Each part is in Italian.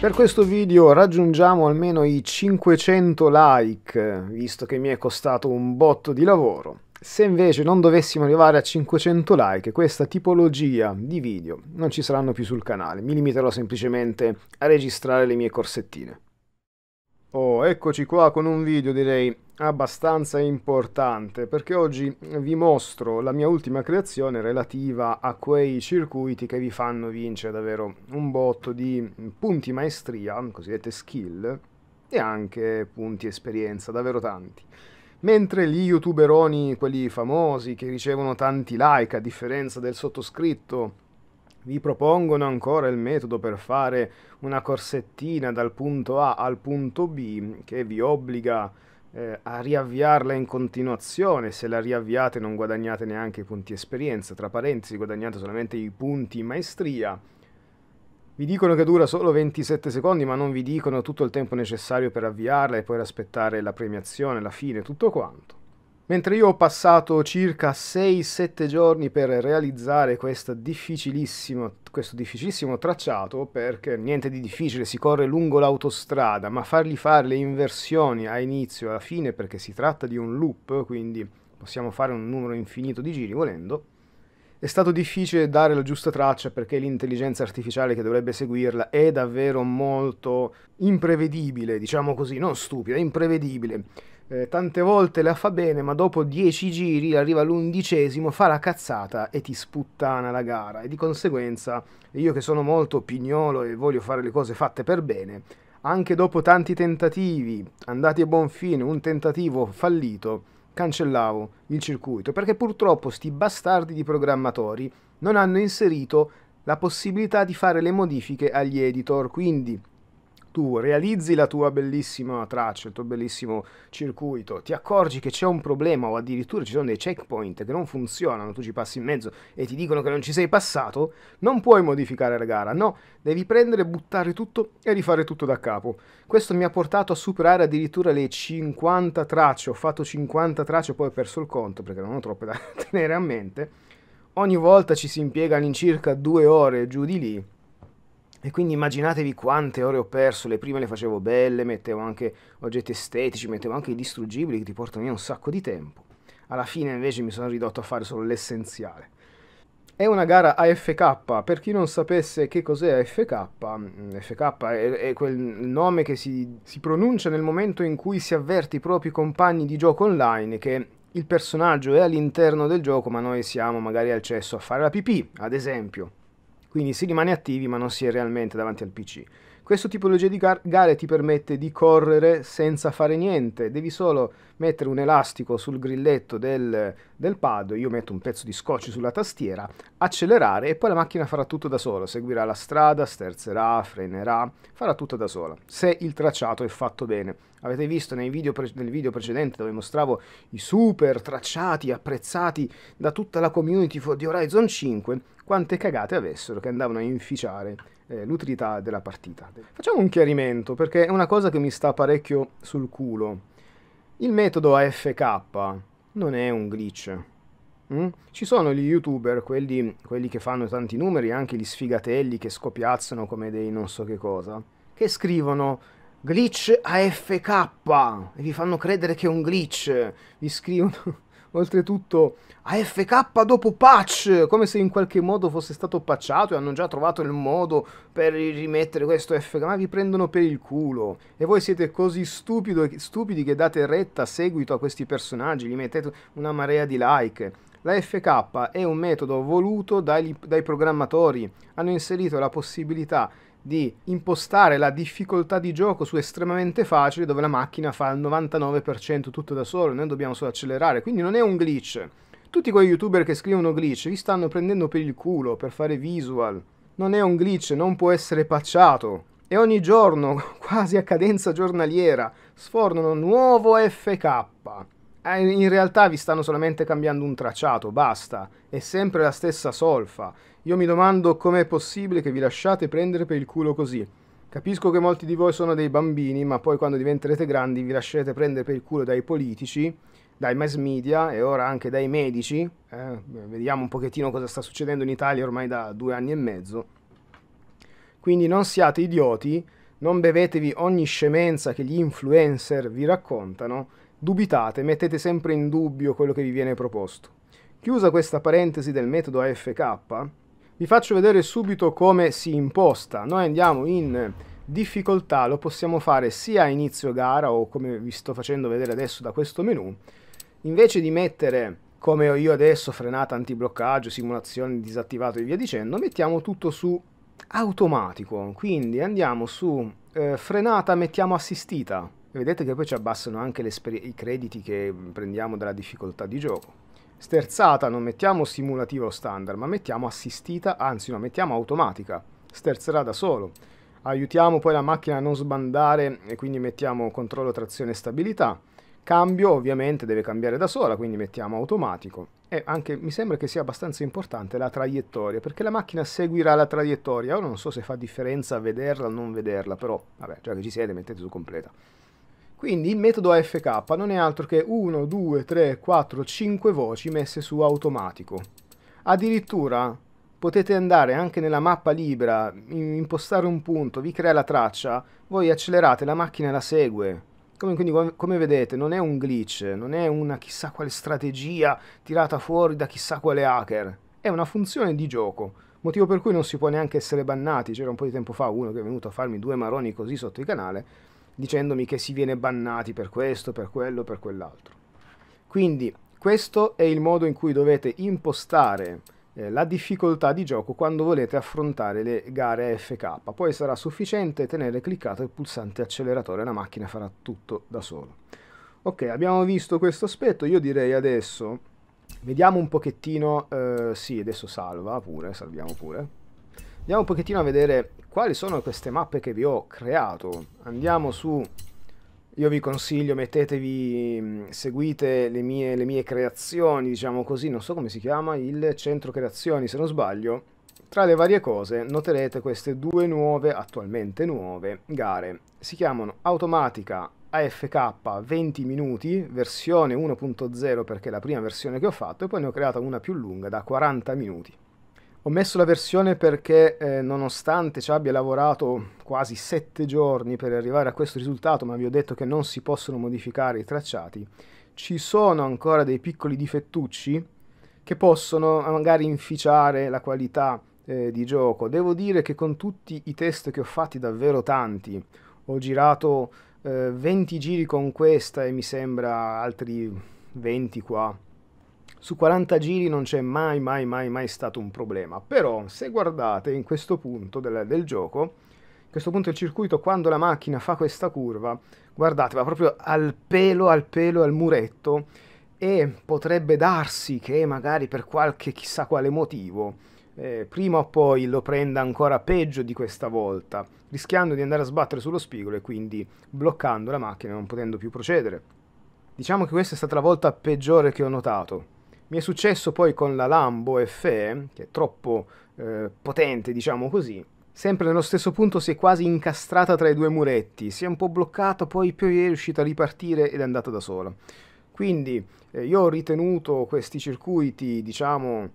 Per questo video raggiungiamo almeno i 500 like, visto che mi è costato un botto di lavoro. Se invece non dovessimo arrivare a 500 like, questa tipologia di video non ci saranno più sul canale, mi limiterò semplicemente a registrare le mie corsettine. Oh, eccoci qua con un video direi abbastanza importante perché oggi vi mostro la mia ultima creazione relativa a quei circuiti che vi fanno vincere davvero un botto di punti maestria, cosiddette skill, e anche punti esperienza, davvero tanti. Mentre gli youtuberoni, quelli famosi che ricevono tanti like a differenza del sottoscritto, vi propongono ancora il metodo per fare una corsettina dal punto A al punto B che vi obbliga eh, a riavviarla in continuazione, se la riavviate non guadagnate neanche i punti esperienza, tra parentesi guadagnate solamente i punti maestria. Vi dicono che dura solo 27 secondi, ma non vi dicono tutto il tempo necessario per avviarla e poi aspettare la premiazione, la fine, tutto quanto. Mentre io ho passato circa 6-7 giorni per realizzare questo difficilissimo, questo difficilissimo tracciato, perché niente di difficile, si corre lungo l'autostrada, ma fargli fare le inversioni a inizio e alla fine, perché si tratta di un loop, quindi possiamo fare un numero infinito di giri volendo, è stato difficile dare la giusta traccia perché l'intelligenza artificiale che dovrebbe seguirla è davvero molto imprevedibile, diciamo così, non stupida, imprevedibile eh, tante volte la fa bene, ma dopo 10 giri arriva l'undicesimo, fa la cazzata e ti sputtana la gara. E di conseguenza, io che sono molto pignolo e voglio fare le cose fatte per bene, anche dopo tanti tentativi, andati a buon fine, un tentativo fallito, cancellavo il circuito, perché purtroppo sti bastardi di programmatori non hanno inserito la possibilità di fare le modifiche agli editor, quindi tu realizzi la tua bellissima traccia, il tuo bellissimo circuito, ti accorgi che c'è un problema o addirittura ci sono dei checkpoint che non funzionano, tu ci passi in mezzo e ti dicono che non ci sei passato, non puoi modificare la gara, no, devi prendere, buttare tutto e rifare tutto da capo. Questo mi ha portato a superare addirittura le 50 tracce, ho fatto 50 tracce, poi ho perso il conto perché non ho troppe da tenere a mente. Ogni volta ci si impiega all'incirca due ore giù di lì e quindi immaginatevi quante ore ho perso, le prime le facevo belle, mettevo anche oggetti estetici, mettevo anche i distruggibili che ti portano via un sacco di tempo. Alla fine invece mi sono ridotto a fare solo l'essenziale. È una gara AFK, per chi non sapesse che cos'è AFK, mm, FK è, è quel nome che si, si pronuncia nel momento in cui si avverte i propri compagni di gioco online che il personaggio è all'interno del gioco ma noi siamo magari al cesso a fare la pipì, ad esempio quindi si rimane attivi ma non si è realmente davanti al PC. Questo tipologia di gare ti permette di correre senza fare niente, devi solo mettere un elastico sul grilletto del, del pad, io metto un pezzo di scotch sulla tastiera, accelerare e poi la macchina farà tutto da sola, seguirà la strada, sterzerà, frenerà, farà tutto da sola, se il tracciato è fatto bene. Avete visto video pre- nel video precedente dove mostravo i super tracciati apprezzati da tutta la community di Horizon 5, quante cagate avessero che andavano a inficiare eh, l'utilità della partita. Facciamo un chiarimento perché è una cosa che mi sta parecchio sul culo il metodo AFK non è un glitch. Mm? Ci sono gli youtuber, quelli, quelli che fanno tanti numeri, anche gli sfigatelli che scopiazzano come dei non so che cosa, che scrivono glitch AFK e vi fanno credere che è un glitch. Vi scrivono Oltretutto, AFK dopo patch, come se in qualche modo fosse stato patchato e hanno già trovato il modo per rimettere questo AFK, ma vi prendono per il culo. E voi siete così stupido, stupidi che date retta seguito a questi personaggi, gli mettete una marea di like. La FK è un metodo voluto dai, dai programmatori, hanno inserito la possibilità di impostare la difficoltà di gioco su estremamente facile dove la macchina fa il 99% tutto da solo, noi dobbiamo solo accelerare, quindi non è un glitch. Tutti quei youtuber che scrivono glitch vi stanno prendendo per il culo per fare visual. Non è un glitch, non può essere pacciato. E ogni giorno, quasi a cadenza giornaliera, sfornano nuovo FK. Eh, in realtà vi stanno solamente cambiando un tracciato, basta, è sempre la stessa solfa. Io mi domando com'è possibile che vi lasciate prendere per il culo così. Capisco che molti di voi sono dei bambini, ma poi quando diventerete grandi vi lascerete prendere per il culo dai politici, dai mass media e ora anche dai medici. Eh, vediamo un pochettino cosa sta succedendo in Italia ormai da due anni e mezzo. Quindi non siate idioti, non bevetevi ogni scemenza che gli influencer vi raccontano dubitate, mettete sempre in dubbio quello che vi viene proposto. Chiusa questa parentesi del metodo AFK, vi faccio vedere subito come si imposta. Noi andiamo in difficoltà, lo possiamo fare sia a inizio gara o come vi sto facendo vedere adesso da questo menu, invece di mettere come ho io adesso frenata antibloccaggio, simulazione disattivato e via dicendo, mettiamo tutto su automatico, quindi andiamo su eh, frenata mettiamo assistita, vedete che poi ci abbassano anche i crediti che prendiamo dalla difficoltà di gioco. Sterzata non mettiamo simulativa o standard, ma mettiamo assistita, anzi no, mettiamo automatica. Sterzerà da solo. Aiutiamo poi la macchina a non sbandare e quindi mettiamo controllo, trazione e stabilità. Cambio ovviamente deve cambiare da sola, quindi mettiamo automatico. E anche mi sembra che sia abbastanza importante la traiettoria, perché la macchina seguirà la traiettoria. Ora non so se fa differenza vederla o non vederla, però vabbè, già che ci siete mettete su completa. Quindi il metodo AFK non è altro che 1, 2, 3, 4, 5 voci messe su automatico. Addirittura potete andare anche nella mappa libera, impostare un punto, vi crea la traccia, voi accelerate, la macchina la segue. Come, quindi, come vedete, non è un glitch, non è una chissà quale strategia tirata fuori da chissà quale hacker. È una funzione di gioco, motivo per cui non si può neanche essere bannati. C'era un po' di tempo fa uno che è venuto a farmi due maroni così sotto il canale dicendomi che si viene bannati per questo, per quello, per quell'altro. Quindi questo è il modo in cui dovete impostare eh, la difficoltà di gioco quando volete affrontare le gare FK. Poi sarà sufficiente tenere cliccato il pulsante acceleratore, la macchina farà tutto da solo. Ok, abbiamo visto questo aspetto, io direi adesso, vediamo un pochettino, eh, sì adesso salva pure, salviamo pure, Andiamo un pochettino a vedere quali sono queste mappe che vi ho creato. Andiamo su... Io vi consiglio, mettetevi, mm, seguite le mie, le mie creazioni, diciamo così, non so come si chiama, il centro creazioni, se non sbaglio. Tra le varie cose noterete queste due nuove, attualmente nuove, gare. Si chiamano Automatica AFK 20 minuti, versione 1.0 perché è la prima versione che ho fatto, e poi ne ho creata una più lunga da 40 minuti. Ho messo la versione perché eh, nonostante ci abbia lavorato quasi sette giorni per arrivare a questo risultato, ma vi ho detto che non si possono modificare i tracciati, ci sono ancora dei piccoli difettucci che possono eh, magari inficiare la qualità eh, di gioco. Devo dire che con tutti i test che ho fatti davvero tanti, ho girato eh, 20 giri con questa e mi sembra altri 20 qua su 40 giri non c'è mai, mai, mai, mai stato un problema. Però se guardate in questo punto del, del gioco, in questo punto del circuito, quando la macchina fa questa curva, guardate, va proprio al pelo, al pelo, al muretto e potrebbe darsi che magari per qualche chissà quale motivo eh, prima o poi lo prenda ancora peggio di questa volta, rischiando di andare a sbattere sullo spigolo e quindi bloccando la macchina e non potendo più procedere. Diciamo che questa è stata la volta peggiore che ho notato, mi è successo poi con la Lambo FE, che è troppo eh, potente, diciamo così. Sempre nello stesso punto si è quasi incastrata tra i due muretti, si è un po' bloccata, poi più è riuscita a ripartire ed è andata da sola. Quindi eh, io ho ritenuto questi circuiti, diciamo,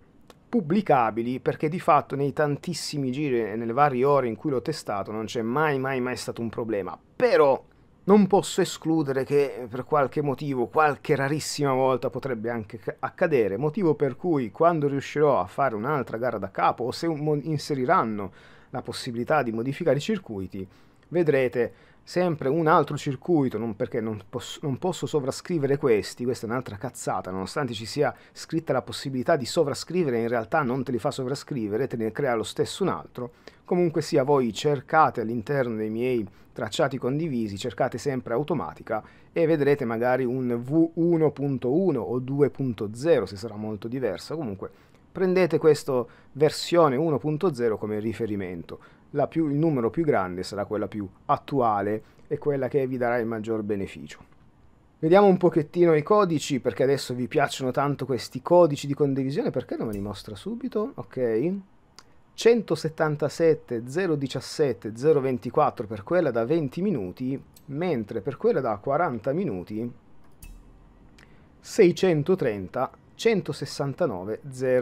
pubblicabili perché di fatto nei tantissimi giri e nelle varie ore in cui l'ho testato non c'è mai mai mai stato un problema. Però non posso escludere che eh, per qualche motivo, qualche rarissima volta potrebbe anche accadere, motivo per cui quando riuscirò a fare un'altra gara da capo o se inseriranno la possibilità di modificare i circuiti, vedrete sempre un altro circuito, non perché non posso, non posso, sovrascrivere questi, questa è un'altra cazzata, nonostante ci sia scritta la possibilità di sovrascrivere, in realtà non te li fa sovrascrivere, te ne crea lo stesso un altro. Comunque sia, voi cercate all'interno dei miei tracciati condivisi, cercate sempre automatica e vedrete magari un V1.1 o 2.0 se sarà molto diversa, comunque prendete questa versione 1.0 come riferimento più, il numero più grande sarà quella più attuale e quella che vi darà il maggior beneficio. Vediamo un pochettino i codici, perché adesso vi piacciono tanto questi codici di condivisione, perché non me li mostra subito? Ok. 177 017 024 per quella da 20 minuti, mentre per quella da 40 minuti 630 169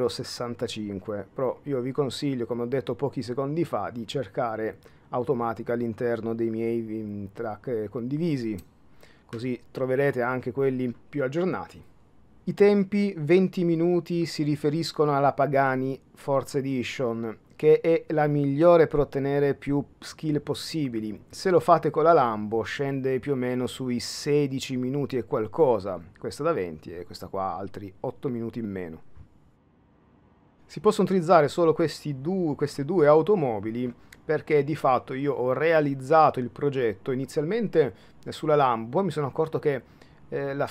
065 però io vi consiglio come ho detto pochi secondi fa di cercare automatica all'interno dei miei mm, track eh, condivisi così troverete anche quelli più aggiornati i tempi 20 minuti si riferiscono alla Pagani Force Edition che è la migliore per ottenere più skill possibili. Se lo fate con la Lambo scende più o meno sui 16 minuti e qualcosa, questa da 20 e questa qua altri 8 minuti in meno. Si possono utilizzare solo due, queste due automobili perché di fatto io ho realizzato il progetto inizialmente sulla Lambo, poi mi sono accorto che eh, la,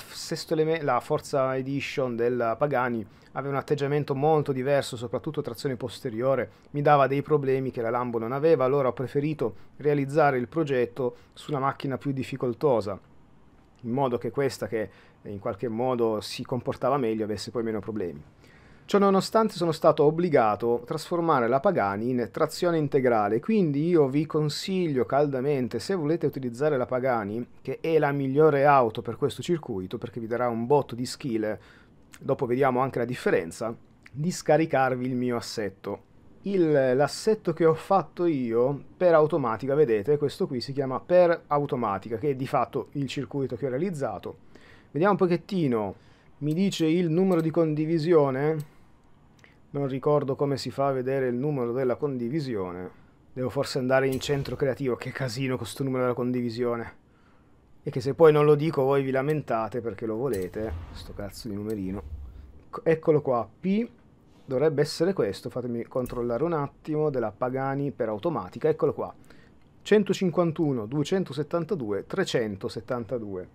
eleme- la Forza Edition della Pagani aveva un atteggiamento molto diverso, soprattutto trazione posteriore, mi dava dei problemi che la Lambo non aveva, allora ho preferito realizzare il progetto su una macchina più difficoltosa, in modo che questa che in qualche modo si comportava meglio avesse poi meno problemi. Ciononostante sono stato obbligato a trasformare la Pagani in trazione integrale, quindi io vi consiglio caldamente se volete utilizzare la Pagani, che è la migliore auto per questo circuito perché vi darà un botto di skill, dopo vediamo anche la differenza, di scaricarvi il mio assetto. Il, l'assetto che ho fatto io per automatica, vedete, questo qui si chiama per automatica, che è di fatto il circuito che ho realizzato. Vediamo un pochettino, mi dice il numero di condivisione non ricordo come si fa a vedere il numero della condivisione. Devo forse andare in centro creativo. Che casino questo numero della condivisione. E che se poi non lo dico voi vi lamentate perché lo volete. Sto cazzo di numerino. Eccolo qua. P dovrebbe essere questo. Fatemi controllare un attimo. Della Pagani per automatica. Eccolo qua. 151, 272, 372.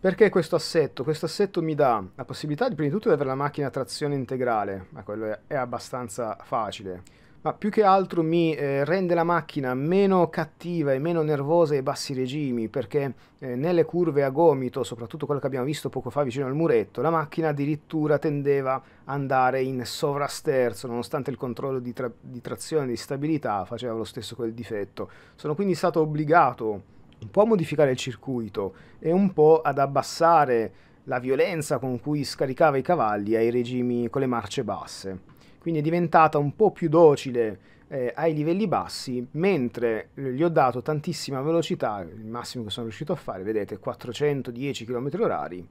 Perché questo assetto? Questo assetto mi dà la possibilità di prima di tutto di avere la macchina a trazione integrale, ma quello è abbastanza facile, ma più che altro mi eh, rende la macchina meno cattiva e meno nervosa ai bassi regimi, perché eh, nelle curve a gomito, soprattutto quello che abbiamo visto poco fa vicino al muretto, la macchina addirittura tendeva ad andare in sovrasterzo, nonostante il controllo di, tra di trazione e di stabilità faceva lo stesso quel difetto. Sono quindi stato obbligato un po' a modificare il circuito e un po' ad abbassare la violenza con cui scaricava i cavalli ai regimi con le marce basse. Quindi è diventata un po' più docile eh, ai livelli bassi, mentre gli ho dato tantissima velocità, il massimo che sono riuscito a fare, vedete, 410 km/h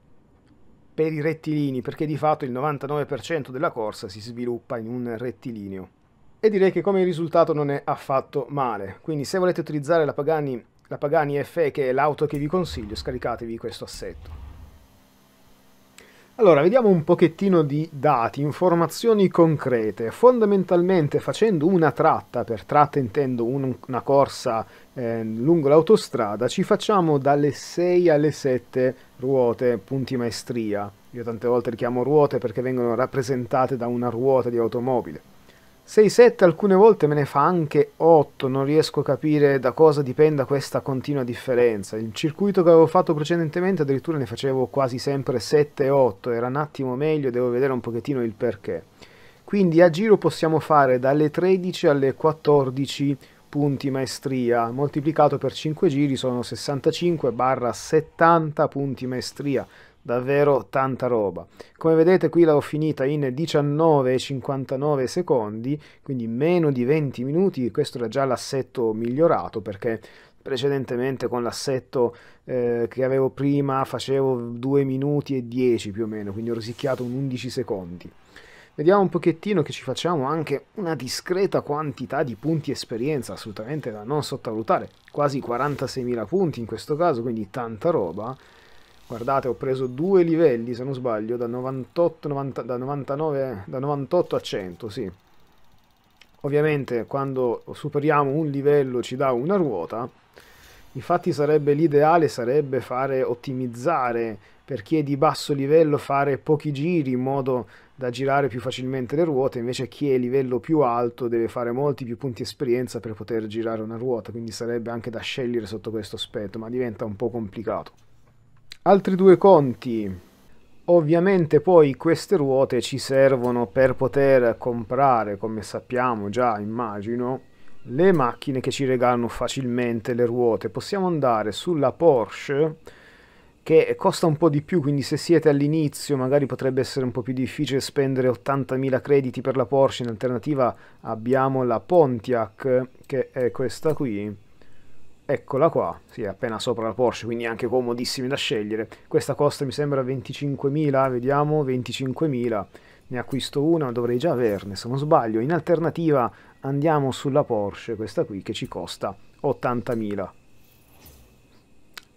per i rettilini, perché di fatto il 99% della corsa si sviluppa in un rettilineo. E direi che come risultato non è affatto male. Quindi se volete utilizzare la Pagani la Pagani FE che è l'auto che vi consiglio, scaricatevi questo assetto. Allora, vediamo un pochettino di dati, informazioni concrete. Fondamentalmente facendo una tratta, per tratta intendo un, una corsa eh, lungo l'autostrada, ci facciamo dalle 6 alle 7 ruote, punti maestria. Io tante volte li chiamo ruote perché vengono rappresentate da una ruota di automobile. 6-7 alcune volte me ne fa anche 8, non riesco a capire da cosa dipenda questa continua differenza. Il circuito che avevo fatto precedentemente addirittura ne facevo quasi sempre 7-8, era un attimo meglio, devo vedere un pochettino il perché. Quindi a giro possiamo fare dalle 13 alle 14 punti maestria, moltiplicato per 5 giri sono 65-70 punti maestria davvero tanta roba. Come vedete qui l'ho finita in 19,59 secondi, quindi meno di 20 minuti, questo era già l'assetto migliorato perché precedentemente con l'assetto eh, che avevo prima facevo 2 minuti e 10 più o meno, quindi ho rosicchiato un 11 secondi. Vediamo un pochettino che ci facciamo anche una discreta quantità di punti esperienza, assolutamente da non sottovalutare, quasi 46.000 punti in questo caso, quindi tanta roba. Guardate, ho preso due livelli, se non sbaglio, da 98, 90, da 99, da 98 a 100, sì. Ovviamente quando superiamo un livello ci dà una ruota, infatti sarebbe l'ideale sarebbe fare ottimizzare per chi è di basso livello fare pochi giri in modo da girare più facilmente le ruote, invece chi è livello più alto deve fare molti più punti esperienza per poter girare una ruota, quindi sarebbe anche da scegliere sotto questo aspetto, ma diventa un po' complicato. Altri due conti. Ovviamente poi queste ruote ci servono per poter comprare, come sappiamo già, immagino, le macchine che ci regalano facilmente le ruote. Possiamo andare sulla Porsche che costa un po' di più, quindi se siete all'inizio magari potrebbe essere un po' più difficile spendere 80.000 crediti per la Porsche, in alternativa abbiamo la Pontiac che è questa qui eccola qua, sì, è appena sopra la Porsche, quindi anche comodissimi da scegliere. Questa costa mi sembra 25.000, vediamo, 25.000. Ne acquisto una, dovrei già averne, se non sbaglio. In alternativa andiamo sulla Porsche, questa qui, che ci costa 80.000.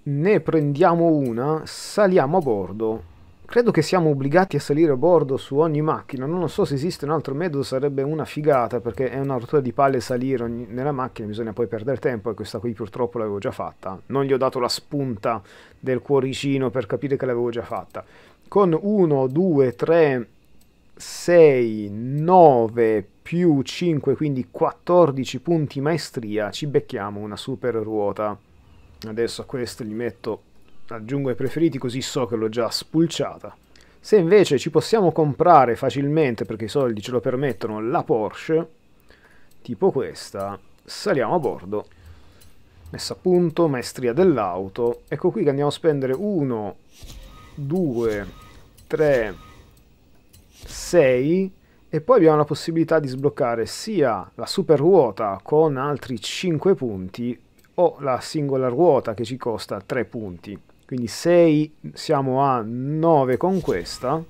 Ne prendiamo una, saliamo a bordo Credo che siamo obbligati a salire a bordo su ogni macchina, non so se esiste un altro metodo, sarebbe una figata perché è una rottura di palle salire ogni... nella macchina, bisogna poi perdere tempo e questa qui purtroppo l'avevo già fatta, non gli ho dato la spunta del cuoricino per capire che l'avevo già fatta. Con 1, 2, 3, 6, 9 più 5, quindi 14 punti maestria, ci becchiamo una super ruota. Adesso a questo gli metto aggiungo i preferiti così so che l'ho già spulciata. Se invece ci possiamo comprare facilmente, perché i soldi ce lo permettono, la Porsche, tipo questa, saliamo a bordo. Messa a punto, maestria dell'auto. Ecco qui che andiamo a spendere 1, 2, 3, 6 e poi abbiamo la possibilità di sbloccare sia la super ruota con altri 5 punti o la singola ruota che ci costa 3 punti quindi 6 siamo a 9 con questa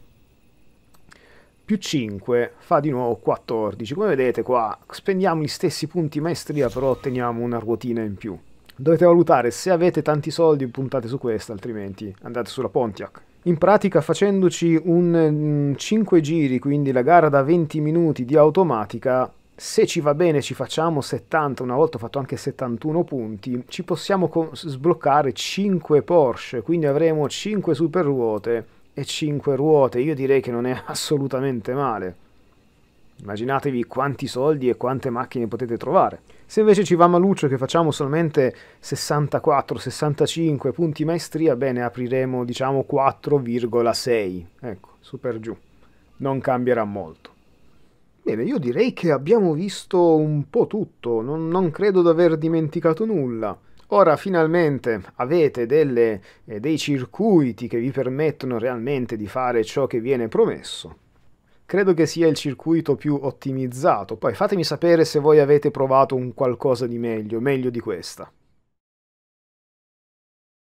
più 5 fa di nuovo 14 come vedete qua spendiamo gli stessi punti maestria però otteniamo una ruotina in più dovete valutare se avete tanti soldi puntate su questa altrimenti andate sulla Pontiac in pratica facendoci un 5 mm, giri quindi la gara da 20 minuti di automatica se ci va bene ci facciamo 70, una volta ho fatto anche 71 punti, ci possiamo sbloccare 5 Porsche, quindi avremo 5 super ruote e 5 ruote, io direi che non è assolutamente male. Immaginatevi quanti soldi e quante macchine potete trovare. Se invece ci va maluccio che facciamo solamente 64-65 punti maestria, bene, apriremo diciamo 4,6. Ecco, super giù. Non cambierà molto. Bene, io direi che abbiamo visto un po' tutto, non, non credo di aver dimenticato nulla. Ora finalmente avete delle, eh, dei circuiti che vi permettono realmente di fare ciò che viene promesso. Credo che sia il circuito più ottimizzato, poi fatemi sapere se voi avete provato un qualcosa di meglio, meglio di questa.